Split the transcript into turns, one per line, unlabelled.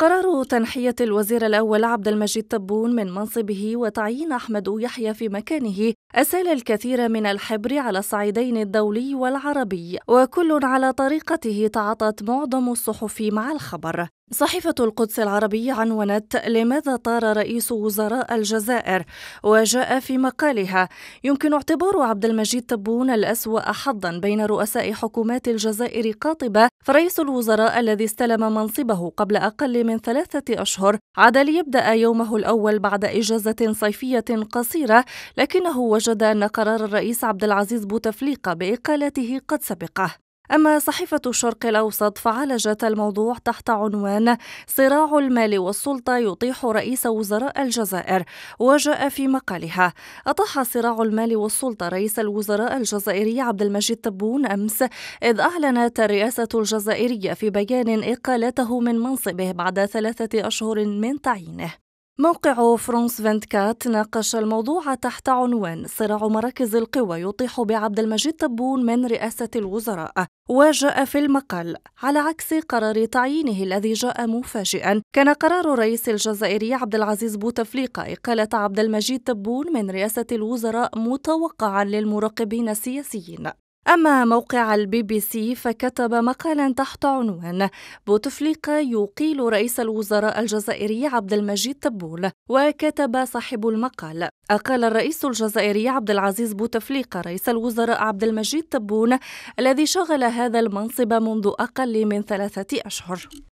قرار تنحية الوزير الأول عبد المجيد تبون من منصبه وتعيين أحمد يحيى في مكانه أسال الكثير من الحبر على الصعيدين الدولي والعربي وكل على طريقته تعاطت معظم الصحف مع الخبر صحيفة القدس العربية عنونت لماذا طار رئيس وزراء الجزائر وجاء في مقالها يمكن اعتبار عبد المجيد تبون الأسوأ حظا بين رؤساء حكومات الجزائر قاطبة فرئيس الوزراء الذي استلم منصبه قبل أقل من ثلاثة أشهر عاد ليبدأ يومه الأول بعد إجازة صيفية قصيرة لكنه وجد أن قرار الرئيس عبد العزيز بوتفليقة بإقالته قد سبقه أما صحيفة الشرق الأوسط فعالجت الموضوع تحت عنوان صراع المال والسلطة يطيح رئيس وزراء الجزائر وجاء في مقالها أطاح صراع المال والسلطة رئيس الوزراء الجزائري عبد المجيد تبون أمس إذ أعلنت الرئاسة الجزائرية في بيان إقالته من منصبه بعد ثلاثة أشهر من تعيينه موقع فرانس 24 ناقش الموضوع تحت عنوان صراع مراكز القوى يطيح بعبد المجيد تبون من رئاسة الوزراء وجاء في المقال على عكس قرار تعيينه الذي جاء مفاجئا كان قرار الرئيس الجزائري عبد العزيز بوتفليقة إقالة عبد المجيد تبون من رئاسة الوزراء متوقعا للمراقبين السياسيين أما موقع البي بي سي فكتب مقالا تحت عنوان بوتفليقة يقيل رئيس الوزراء الجزائري عبد المجيد تبول وكتب صاحب المقال أقال الرئيس الجزائري عبد العزيز بوتفليقة رئيس الوزراء عبد المجيد تبون الذي شغل هذا المنصب منذ أقل من ثلاثة أشهر